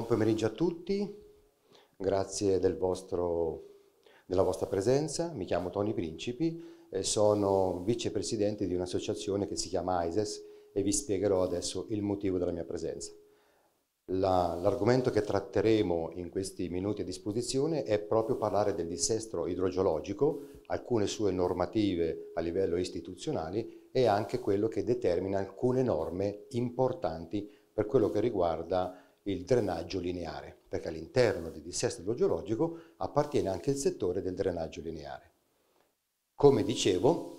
Buon pomeriggio a tutti, grazie del vostro, della vostra presenza. Mi chiamo Tony Principi e sono vicepresidente di un'associazione che si chiama ISES e vi spiegherò adesso il motivo della mia presenza. l'argomento La, che tratteremo in questi minuti a disposizione è proprio parlare del dissesto idrogeologico, alcune sue normative a livello istituzionale e anche quello che determina alcune norme importanti per quello che riguarda il drenaggio lineare, perché all'interno del dissesto idrogeologico appartiene anche il settore del drenaggio lineare. Come dicevo,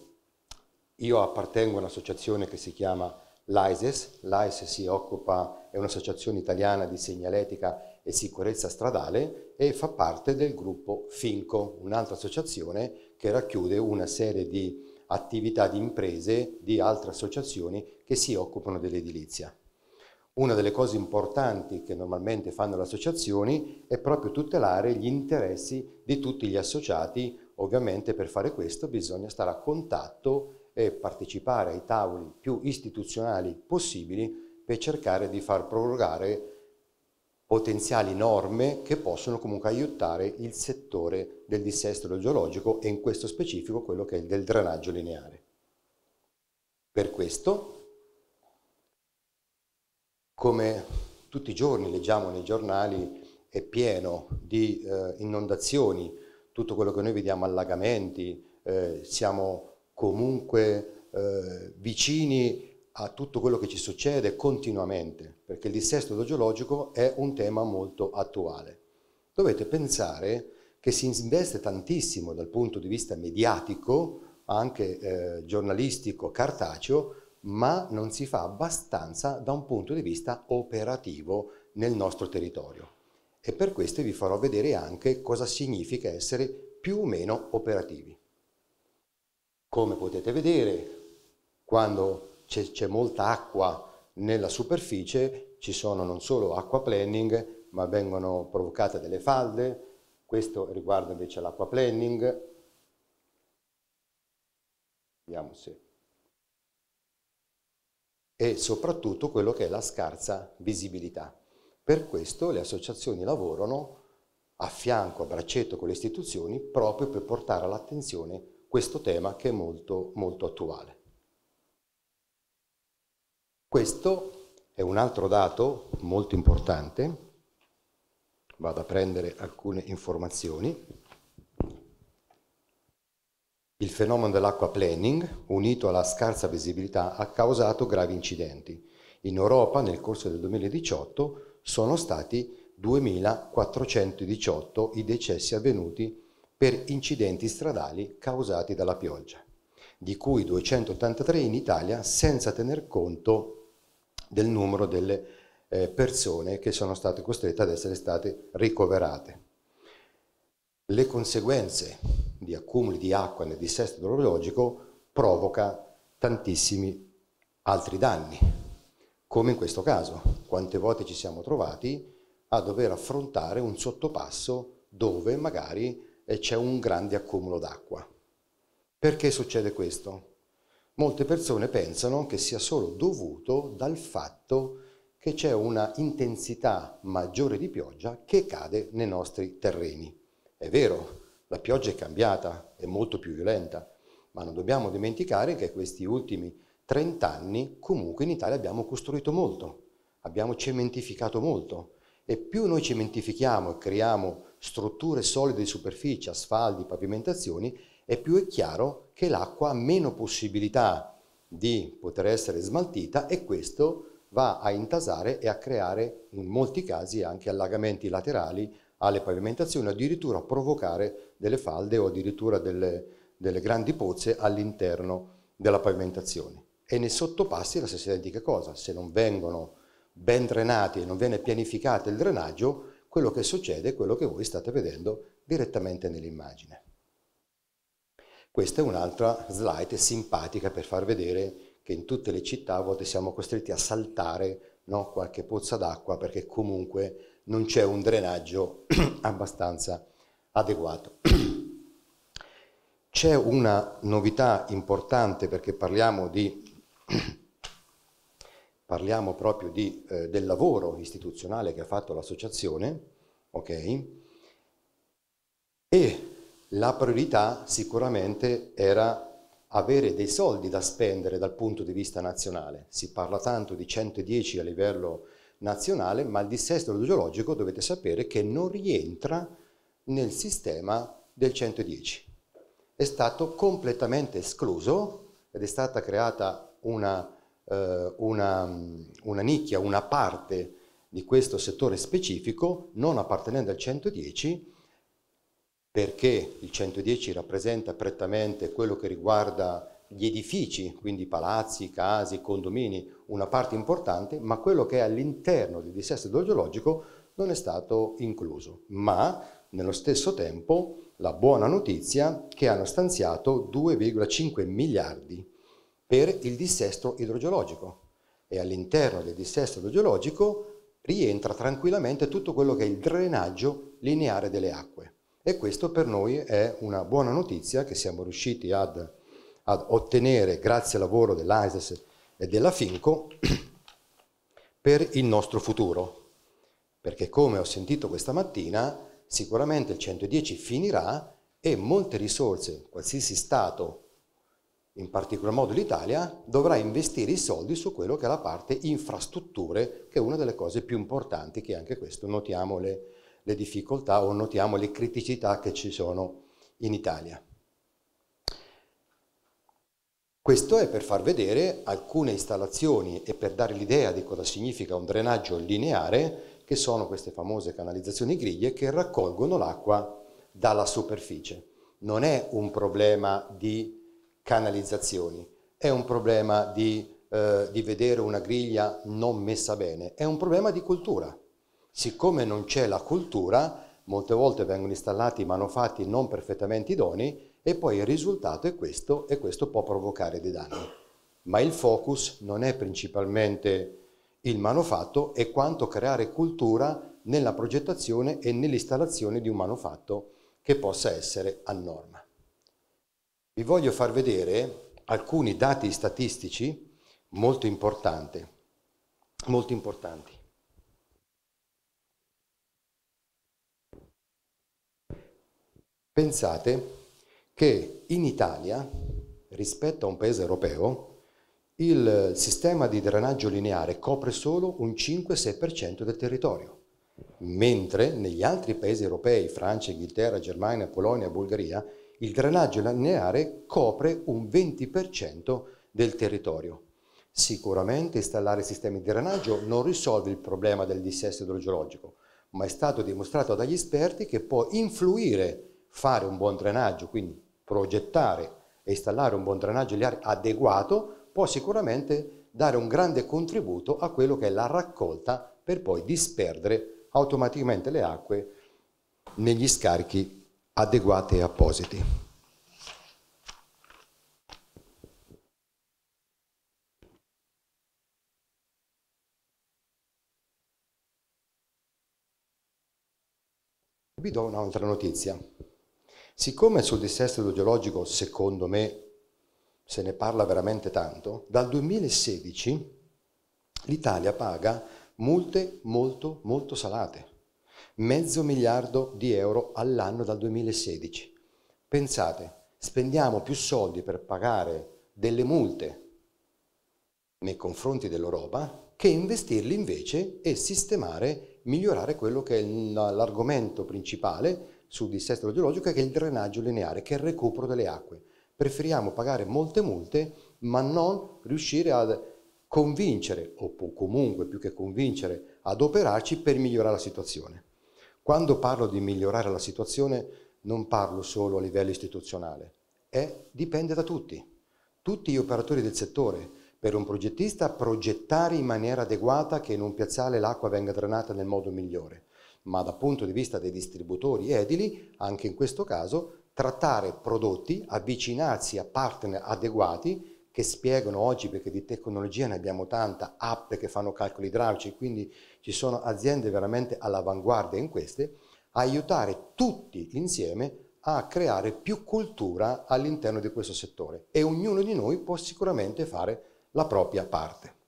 io appartengo a un'associazione che si chiama l'AISES, l'AISES si occupa, è un'associazione italiana di segnaletica e sicurezza stradale e fa parte del gruppo FINCO, un'altra associazione che racchiude una serie di attività di imprese di altre associazioni che si occupano dell'edilizia. Una delle cose importanti che normalmente fanno le associazioni è proprio tutelare gli interessi di tutti gli associati. Ovviamente per fare questo bisogna stare a contatto e partecipare ai tavoli più istituzionali possibili per cercare di far prorogare potenziali norme che possono comunque aiutare il settore del dissesto idrogeologico e in questo specifico quello che è il del drenaggio lineare. Per questo come tutti i giorni leggiamo nei giornali, è pieno di eh, inondazioni, tutto quello che noi vediamo allagamenti, eh, siamo comunque eh, vicini a tutto quello che ci succede continuamente, perché il dissesto idrogeologico è un tema molto attuale. Dovete pensare che si investe tantissimo dal punto di vista mediatico, anche eh, giornalistico, cartaceo, ma non si fa abbastanza da un punto di vista operativo nel nostro territorio. E per questo vi farò vedere anche cosa significa essere più o meno operativi. Come potete vedere, quando c'è molta acqua nella superficie ci sono non solo aquaplaning, ma vengono provocate delle falde, questo riguarda invece l'acquaplaning. Vediamo se e soprattutto quello che è la scarsa visibilità. Per questo le associazioni lavorano a fianco, a braccetto con le istituzioni, proprio per portare all'attenzione questo tema che è molto, molto attuale. Questo è un altro dato molto importante, vado a prendere alcune informazioni. Il fenomeno dell'acqua planning, unito alla scarsa visibilità, ha causato gravi incidenti. In Europa, nel corso del 2018, sono stati 2.418 i decessi avvenuti per incidenti stradali causati dalla pioggia, di cui 283 in Italia senza tener conto del numero delle eh, persone che sono state costrette ad essere state ricoverate le conseguenze di accumuli di acqua nel dissesto idrologico provoca tantissimi altri danni, come in questo caso. Quante volte ci siamo trovati a dover affrontare un sottopasso dove magari eh, c'è un grande accumulo d'acqua. Perché succede questo? Molte persone pensano che sia solo dovuto dal fatto che c'è una intensità maggiore di pioggia che cade nei nostri terreni. È vero, la pioggia è cambiata, è molto più violenta, ma non dobbiamo dimenticare che questi ultimi 30 anni comunque in Italia abbiamo costruito molto, abbiamo cementificato molto e più noi cementifichiamo e creiamo strutture solide di superficie, asfalti, pavimentazioni, e più è chiaro che l'acqua ha meno possibilità di poter essere smaltita e questo va a intasare e a creare in molti casi anche allagamenti laterali alle pavimentazioni, addirittura provocare delle falde o addirittura delle, delle grandi pozze all'interno della pavimentazione. E nei sottopassi è la stessa identica cosa, se non vengono ben drenati e non viene pianificato il drenaggio, quello che succede è quello che voi state vedendo direttamente nell'immagine. Questa è un'altra slide simpatica per far vedere che in tutte le città a volte siamo costretti a saltare no, qualche pozza d'acqua perché comunque non c'è un drenaggio abbastanza adeguato. C'è una novità importante perché parliamo, di, parliamo proprio di, eh, del lavoro istituzionale che ha fatto l'associazione, ok? E la priorità sicuramente era avere dei soldi da spendere dal punto di vista nazionale. Si parla tanto di 110 a livello nazionale, ma il dissesto idrogeologico dovete sapere che non rientra nel sistema del 110. È stato completamente escluso ed è stata creata una, eh, una, una nicchia, una parte di questo settore specifico non appartenente al 110 perché il 110 rappresenta prettamente quello che riguarda gli edifici, quindi palazzi, case, condomini, una parte importante, ma quello che è all'interno del dissesto idrogeologico non è stato incluso. Ma nello stesso tempo la buona notizia che hanno stanziato 2,5 miliardi per il dissesto idrogeologico e all'interno del dissesto idrogeologico rientra tranquillamente tutto quello che è il drenaggio lineare delle acque e questo per noi è una buona notizia che siamo riusciti ad ad ottenere, grazie al lavoro dell'AISES e della FINCO, per il nostro futuro. Perché come ho sentito questa mattina, sicuramente il 110 finirà e molte risorse, qualsiasi Stato, in particolar modo l'Italia, dovrà investire i soldi su quello che è la parte infrastrutture, che è una delle cose più importanti, che anche questo notiamo le, le difficoltà o notiamo le criticità che ci sono in Italia. Questo è per far vedere alcune installazioni e per dare l'idea di cosa significa un drenaggio lineare, che sono queste famose canalizzazioni griglie che raccolgono l'acqua dalla superficie. Non è un problema di canalizzazioni, è un problema di, eh, di vedere una griglia non messa bene, è un problema di cultura. Siccome non c'è la cultura, molte volte vengono installati manufatti non perfettamente idonei e poi il risultato è questo e questo può provocare dei danni. Ma il focus non è principalmente il manufatto, è quanto creare cultura nella progettazione e nell'installazione di un manufatto che possa essere a norma. Vi voglio far vedere alcuni dati statistici molto importanti. Molto importanti. Pensate che in Italia, rispetto a un paese europeo, il sistema di drenaggio lineare copre solo un 5-6% del territorio, mentre negli altri paesi europei, Francia, Inghilterra, Germania, Polonia, Bulgaria, il drenaggio lineare copre un 20% del territorio. Sicuramente installare sistemi di drenaggio non risolve il problema del dissesto idrogeologico, ma è stato dimostrato dagli esperti che può influire fare un buon drenaggio, quindi progettare e installare un buon drenaggio di aria adeguato può sicuramente dare un grande contributo a quello che è la raccolta per poi disperdere automaticamente le acque negli scarichi adeguati e appositi. Vi do un'altra notizia. Siccome sul dissesto idrogeologico, secondo me, se ne parla veramente tanto, dal 2016 l'Italia paga multe molto, molto salate. Mezzo miliardo di euro all'anno dal 2016. Pensate, spendiamo più soldi per pagare delle multe nei confronti dell'Europa che investirli invece e sistemare, migliorare quello che è l'argomento principale sul dissesto idrogeologico è che il drenaggio lineare, che è il recupero delle acque. Preferiamo pagare molte multe ma non riuscire a convincere, o comunque più che convincere, ad operarci per migliorare la situazione. Quando parlo di migliorare la situazione non parlo solo a livello istituzionale, è, dipende da tutti, tutti gli operatori del settore, per un progettista progettare in maniera adeguata che in un piazzale l'acqua venga drenata nel modo migliore ma dal punto di vista dei distributori edili, anche in questo caso, trattare prodotti, avvicinarsi a partner adeguati che spiegano oggi, perché di tecnologia ne abbiamo tanta, app che fanno calcoli idraulici, quindi ci sono aziende veramente all'avanguardia in queste, aiutare tutti insieme a creare più cultura all'interno di questo settore e ognuno di noi può sicuramente fare la propria parte.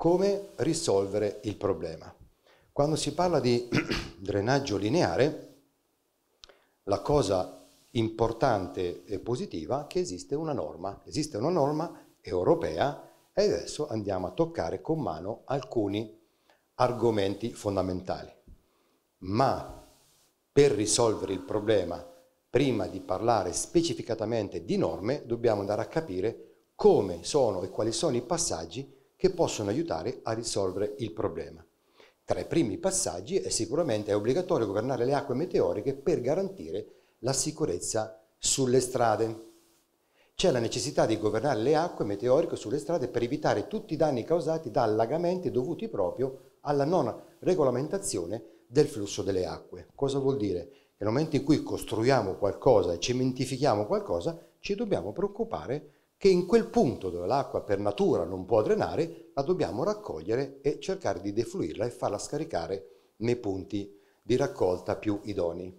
come risolvere il problema. Quando si parla di drenaggio lineare, la cosa importante e positiva è che esiste una norma, esiste una norma europea e adesso andiamo a toccare con mano alcuni argomenti fondamentali. Ma per risolvere il problema, prima di parlare specificatamente di norme, dobbiamo andare a capire come sono e quali sono i passaggi che possono aiutare a risolvere il problema. Tra i primi passaggi è sicuramente obbligatorio governare le acque meteoriche per garantire la sicurezza sulle strade. C'è la necessità di governare le acque meteoriche sulle strade per evitare tutti i danni causati da allagamenti dovuti proprio alla non regolamentazione del flusso delle acque. Cosa vuol dire? Che nel momento in cui costruiamo qualcosa e cementifichiamo qualcosa, ci dobbiamo preoccupare che in quel punto dove l'acqua per natura non può drenare, la dobbiamo raccogliere e cercare di defluirla e farla scaricare nei punti di raccolta più idoni.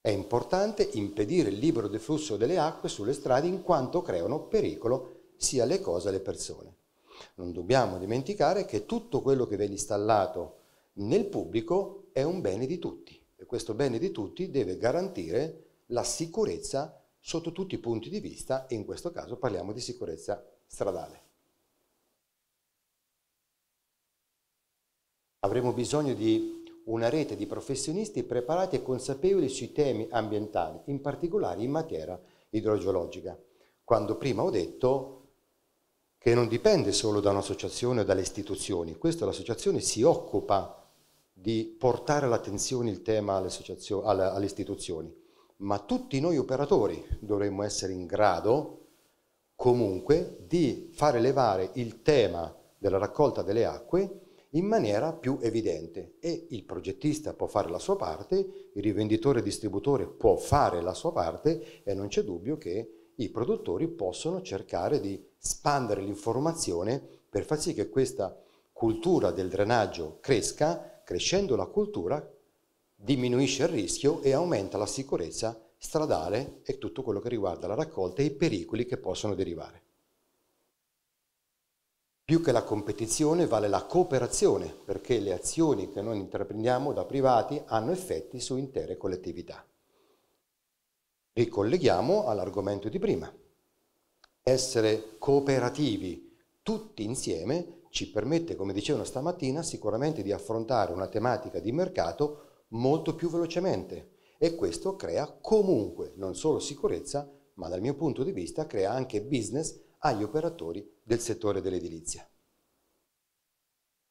È importante impedire il libero deflusso delle acque sulle strade in quanto creano pericolo sia alle cose che alle persone. Non dobbiamo dimenticare che tutto quello che viene installato nel pubblico è un bene di tutti e questo bene di tutti deve garantire la sicurezza sotto tutti i punti di vista e in questo caso parliamo di sicurezza stradale. Avremo bisogno di una rete di professionisti preparati e consapevoli sui temi ambientali, in particolare in materia idrogeologica, quando prima ho detto che non dipende solo da un'associazione o dalle istituzioni, questa l'associazione si occupa di portare l'attenzione il tema alle, alle istituzioni, ma tutti noi operatori dovremmo essere in grado comunque di far elevare il tema della raccolta delle acque in maniera più evidente e il progettista può fare la sua parte, il rivenditore e distributore può fare la sua parte e non c'è dubbio che i produttori possono cercare di spandere l'informazione per far sì che questa cultura del drenaggio cresca, crescendo la cultura diminuisce il rischio e aumenta la sicurezza stradale e tutto quello che riguarda la raccolta e i pericoli che possono derivare. Più che la competizione vale la cooperazione, perché le azioni che noi intraprendiamo da privati hanno effetti su intere collettività. Ricolleghiamo all'argomento di prima. Essere cooperativi tutti insieme ci permette, come dicevano stamattina, sicuramente di affrontare una tematica di mercato molto più velocemente e questo crea comunque non solo sicurezza, ma dal mio punto di vista crea anche business agli operatori del settore dell'edilizia.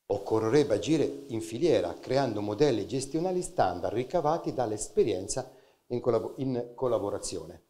Occorrerebbe agire in filiera creando modelli gestionali standard ricavati dall'esperienza in, collab in, collaborazione.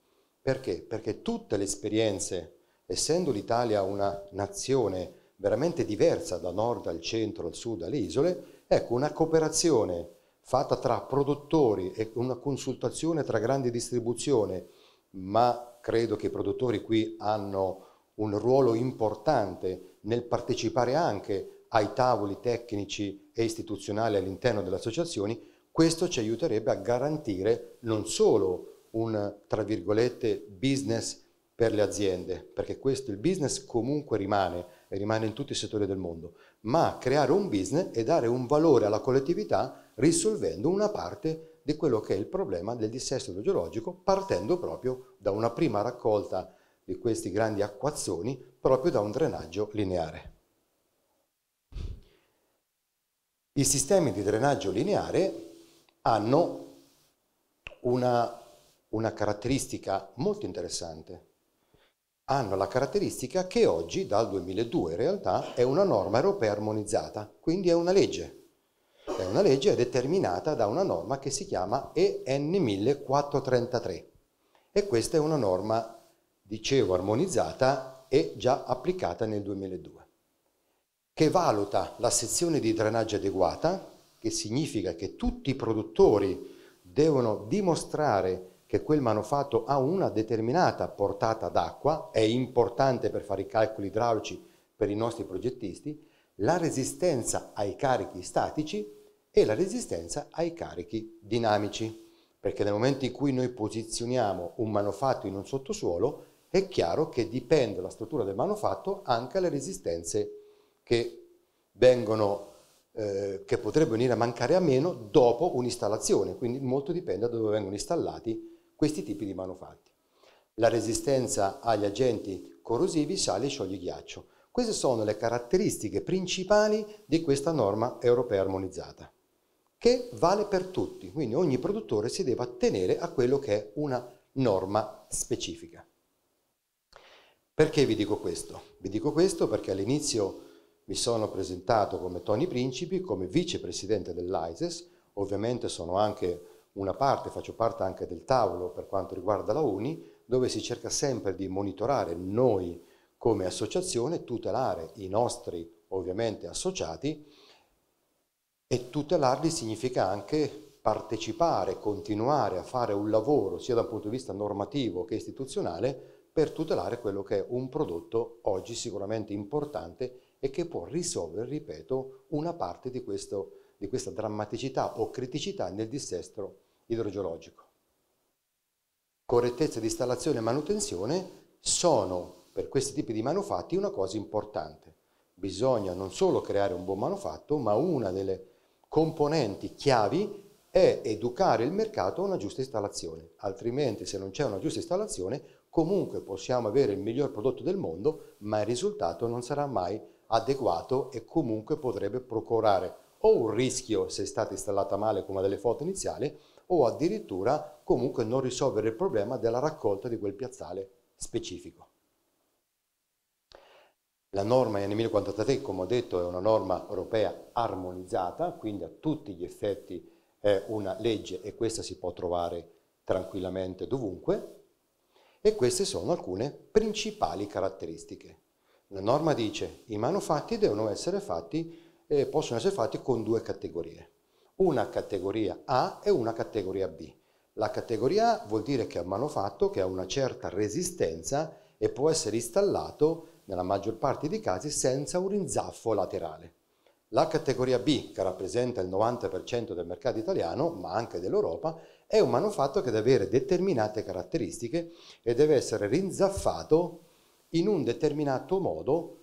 Perché? Perché tutte le esperienze, essendo l'Italia una nazione veramente diversa da nord al centro al sud alle isole, ecco una cooperazione fatta tra produttori e una consultazione tra grande distribuzione, ma credo che i produttori qui hanno un ruolo importante nel partecipare anche ai tavoli tecnici e istituzionali all'interno delle associazioni, questo ci aiuterebbe a garantire non solo un, tra virgolette, business per le aziende, perché questo, il business comunque rimane, e rimane in tutti i settori del mondo, ma creare un business e dare un valore alla collettività risolvendo una parte di quello che è il problema del dissesto idrogeologico partendo proprio da una prima raccolta di questi grandi acquazzoni proprio da un drenaggio lineare. I sistemi di drenaggio lineare hanno una, una caratteristica molto interessante. Hanno la caratteristica che oggi, dal 2002 in realtà, è una norma europea armonizzata, quindi è una legge è una legge determinata da una norma che si chiama EN 1433 e questa è una norma, dicevo, armonizzata e già applicata nel 2002, che valuta la sezione di drenaggio adeguata, che significa che tutti i produttori devono dimostrare che quel manufatto ha una determinata portata d'acqua, è importante per fare i calcoli idraulici per i nostri progettisti, la resistenza ai carichi statici e la resistenza ai carichi dinamici, perché nel momento in cui noi posizioniamo un manufatto in un sottosuolo, è chiaro che dipende dalla struttura del manufatto anche le resistenze che, vengono, eh, che potrebbero venire a mancare a meno dopo un'installazione, quindi molto dipende da dove vengono installati questi tipi di manufatti. La resistenza agli agenti corrosivi, sale e sciogli ghiaccio. Queste sono le caratteristiche principali di questa norma europea armonizzata che vale per tutti, quindi ogni produttore si deve attenere a quello che è una norma specifica. Perché vi dico questo? Vi dico questo perché all'inizio mi sono presentato come Tony Principi, come vicepresidente dell'ISES, ovviamente sono anche una parte, faccio parte anche del tavolo per quanto riguarda la Uni, dove si cerca sempre di monitorare noi come associazione, tutelare i nostri ovviamente associati e tutelarli significa anche partecipare, continuare a fare un lavoro, sia dal punto di vista normativo che istituzionale, per tutelare quello che è un prodotto oggi sicuramente importante e che può risolvere, ripeto, una parte di, questo, di questa drammaticità o criticità nel dissesto idrogeologico. Correttezza di installazione e manutenzione sono per questi tipi di manufatti una cosa importante. Bisogna non solo creare un buon manufatto, ma una delle componenti chiavi è educare il mercato a una giusta installazione, altrimenti se non c'è una giusta installazione comunque possiamo avere il miglior prodotto del mondo, ma il risultato non sarà mai adeguato e comunque potrebbe procurare o un rischio se è stata installata male come delle foto iniziali o addirittura comunque non risolvere il problema della raccolta di quel piazzale specifico. La norma N1043, come ho detto, è una norma europea armonizzata, quindi a tutti gli effetti è una legge e questa si può trovare tranquillamente dovunque. E queste sono alcune principali caratteristiche. La norma dice che i manufatti devono essere fatti, eh, possono essere fatti con due categorie, una categoria A e una categoria B. La categoria A vuol dire che è un manufatto che ha una certa resistenza e può essere installato nella maggior parte dei casi senza un rinzaffo laterale. La categoria B, che rappresenta il 90% del mercato italiano, ma anche dell'Europa, è un manufatto che deve avere determinate caratteristiche e deve essere rinzaffato in un determinato modo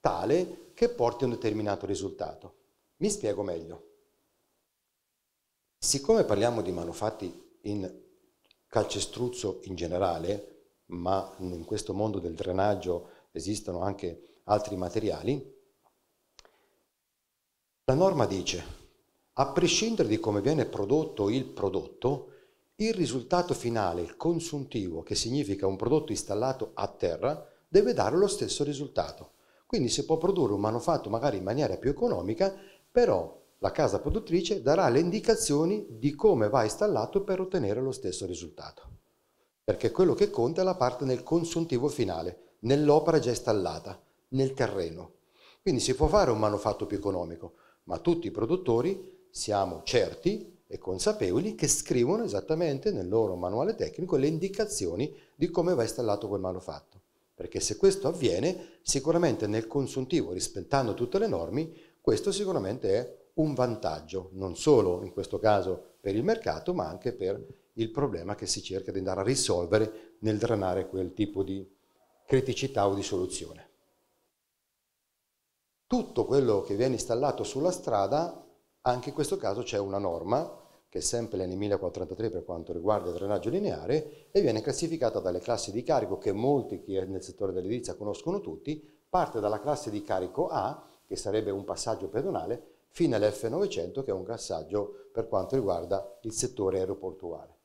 tale che porti a un determinato risultato. Mi spiego meglio. Siccome parliamo di manufatti in calcestruzzo in generale, ma in questo mondo del drenaggio esistono anche altri materiali, la norma dice, a prescindere di come viene prodotto il prodotto, il risultato finale, il consuntivo, che significa un prodotto installato a terra, deve dare lo stesso risultato. Quindi si può produrre un manufatto magari in maniera più economica, però la casa produttrice darà le indicazioni di come va installato per ottenere lo stesso risultato. Perché quello che conta è la parte nel consuntivo finale, nell'opera già installata, nel terreno. Quindi si può fare un manufatto più economico, ma tutti i produttori siamo certi e consapevoli che scrivono esattamente nel loro manuale tecnico le indicazioni di come va installato quel manufatto. Perché se questo avviene, sicuramente nel consuntivo, rispettando tutte le norme, questo sicuramente è un vantaggio, non solo in questo caso per il mercato, ma anche per il problema che si cerca di andare a risolvere nel drenare quel tipo di criticità o di soluzione. Tutto quello che viene installato sulla strada, anche in questo caso c'è una norma, che è sempre la 1043 per quanto riguarda il drenaggio lineare, e viene classificata dalle classi di carico che molti che nel settore dell'edilizia conoscono tutti, parte dalla classe di carico A, che sarebbe un passaggio pedonale, fino all'F900 che è un passaggio per quanto riguarda il settore aeroportuale.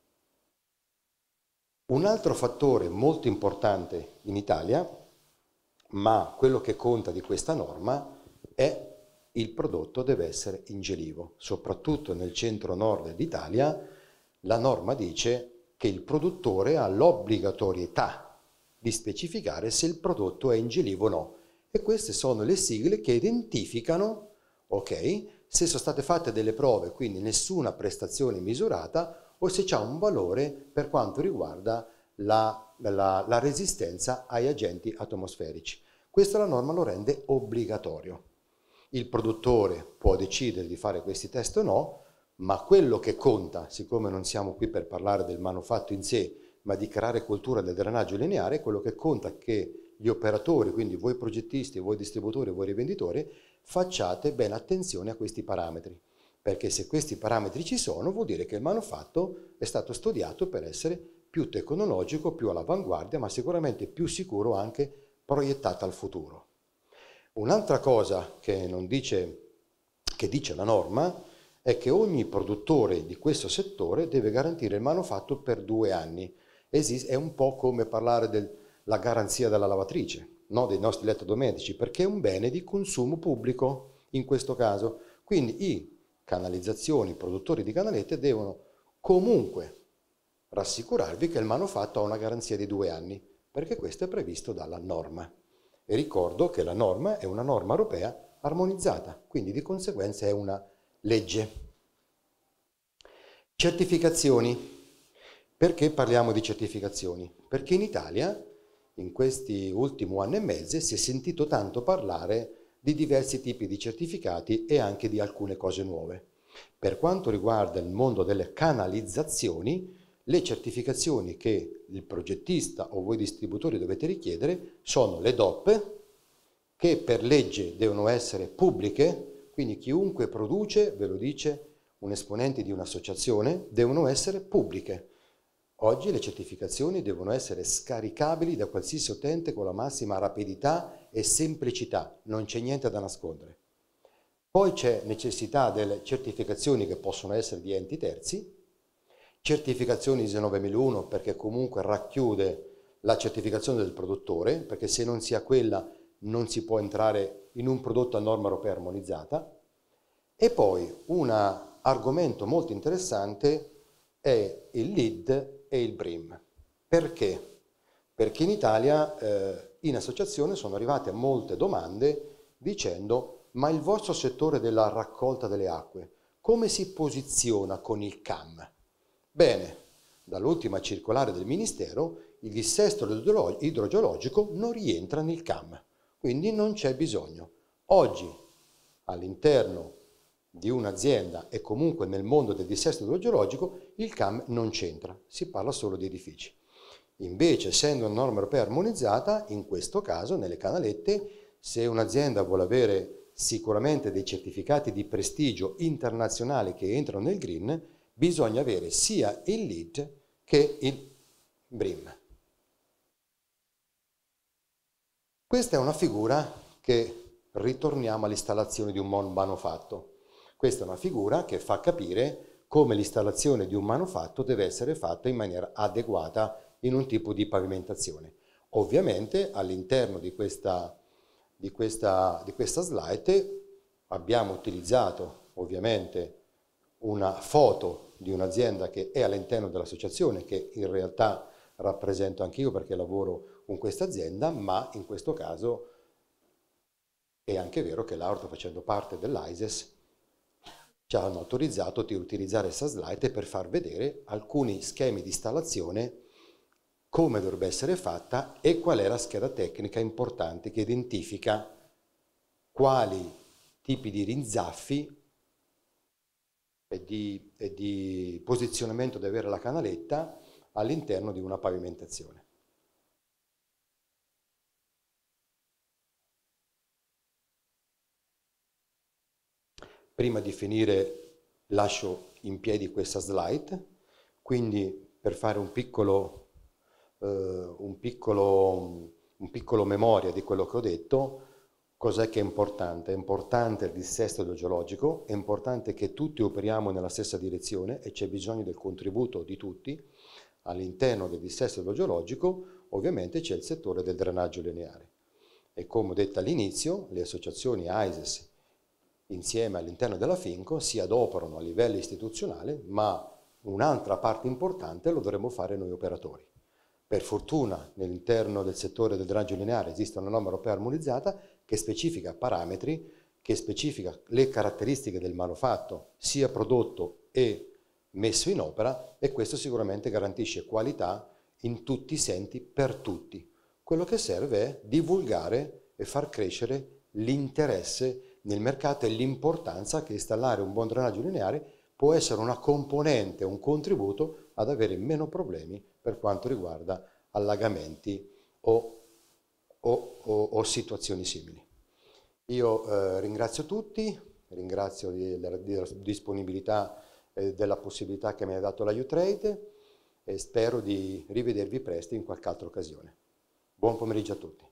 Un altro fattore molto importante in Italia, ma quello che conta di questa norma, è il prodotto deve essere in gelivo. Soprattutto nel centro-nord d'Italia la norma dice che il produttore ha l'obbligatorietà di specificare se il prodotto è in gelivo o no. E queste sono le sigle che identificano, ok, se sono state fatte delle prove, quindi nessuna prestazione misurata, o se ha un valore per quanto riguarda la, la, la resistenza agli agenti atmosferici. Questa la norma lo rende obbligatorio. Il produttore può decidere di fare questi test o no, ma quello che conta, siccome non siamo qui per parlare del manufatto in sé, ma di creare cultura del drenaggio lineare, quello che conta è che gli operatori, quindi voi progettisti, voi distributori, voi rivenditori, facciate ben attenzione a questi parametri perché se questi parametri ci sono vuol dire che il manufatto è stato studiato per essere più tecnologico, più all'avanguardia, ma sicuramente più sicuro anche proiettato al futuro. Un'altra cosa che, dice, che dice la norma è che ogni produttore di questo settore deve garantire il manufatto per due anni. Esiste, è un po' come parlare della garanzia della lavatrice, no? dei nostri elettrodomestici, perché è un bene di consumo pubblico in questo caso. Quindi i canalizzazioni, produttori di canalette devono comunque rassicurarvi che il manufatto ha una garanzia di due anni, perché questo è previsto dalla norma. E ricordo che la norma è una norma europea armonizzata, quindi di conseguenza è una legge. Certificazioni. Perché parliamo di certificazioni? Perché in Italia in questi ultimi anni e mezzo si è sentito tanto parlare di diversi tipi di certificati e anche di alcune cose nuove. Per quanto riguarda il mondo delle canalizzazioni, le certificazioni che il progettista o voi distributori dovete richiedere sono le DOP, che per legge devono essere pubbliche, quindi chiunque produce, ve lo dice un esponente di un'associazione, devono essere pubbliche. Oggi le certificazioni devono essere scaricabili da qualsiasi utente con la massima rapidità e semplicità, non c'è niente da nascondere. Poi c'è necessità delle certificazioni che possono essere di enti terzi, certificazioni ISO 9001 perché comunque racchiude la certificazione del produttore, perché se non si ha quella non si può entrare in un prodotto a norma europea armonizzata. E poi un argomento molto interessante è il LID e il BRIM. Perché? Perché in Italia eh, in associazione sono arrivate molte domande dicendo ma il vostro settore della raccolta delle acque come si posiziona con il CAM? Bene, dall'ultima circolare del Ministero il dissesto idrogeologico non rientra nel CAM, quindi non c'è bisogno. Oggi all'interno di un'azienda e comunque nel mondo del dissesto idrogeologico il CAM non c'entra, si parla solo di edifici. Invece, essendo una norma europea armonizzata, in questo caso, nelle canalette, se un'azienda vuole avere sicuramente dei certificati di prestigio internazionale che entrano nel green, bisogna avere sia il LEED che il brim. Questa è una figura che ritorniamo all'installazione di un manufatto. Questa è una figura che fa capire come l'installazione di un manufatto deve essere fatta in maniera adeguata in un tipo di pavimentazione. Ovviamente all'interno di, di, di questa slide abbiamo utilizzato ovviamente una foto di un'azienda che è all'interno dell'associazione, che in realtà rappresento anch'io perché lavoro con questa azienda, ma in questo caso è anche vero che l'Aorto, facendo parte dell'ISES, ci hanno autorizzato di utilizzare questa slide per far vedere alcuni schemi di installazione come dovrebbe essere fatta e qual è la scheda tecnica importante che identifica quali tipi di rinzaffi e di, e di posizionamento deve avere la canaletta all'interno di una pavimentazione. Prima di finire lascio in piedi questa slide, quindi per fare un piccolo eh, un piccolo, un piccolo memoria di quello che ho detto, cos'è che è importante? È importante il dissesto idrogeologico, è importante che tutti operiamo nella stessa direzione e c'è bisogno del contributo di tutti. All'interno del dissesto idrogeologico ovviamente c'è il settore del drenaggio lineare e come ho detto all'inizio le associazioni AISES insieme all'interno della FINCO si adoperano a livello istituzionale ma un'altra parte importante lo dovremo fare noi operatori. Per fortuna nell'interno del settore del drenaggio lineare esiste una norma europea armonizzata che specifica parametri, che specifica le caratteristiche del manufatto sia prodotto e messo in opera e questo sicuramente garantisce qualità in tutti i senti per tutti. Quello che serve è divulgare e far crescere l'interesse nel mercato e l'importanza che installare un buon drenaggio lineare può essere una componente, un contributo ad avere meno problemi per quanto riguarda allagamenti o, o, o, o situazioni simili. Io eh, ringrazio tutti, ringrazio della di, di disponibilità e eh, della possibilità che mi ha dato la U-Trade e spero di rivedervi presto in qualche altra occasione. Buon pomeriggio a tutti.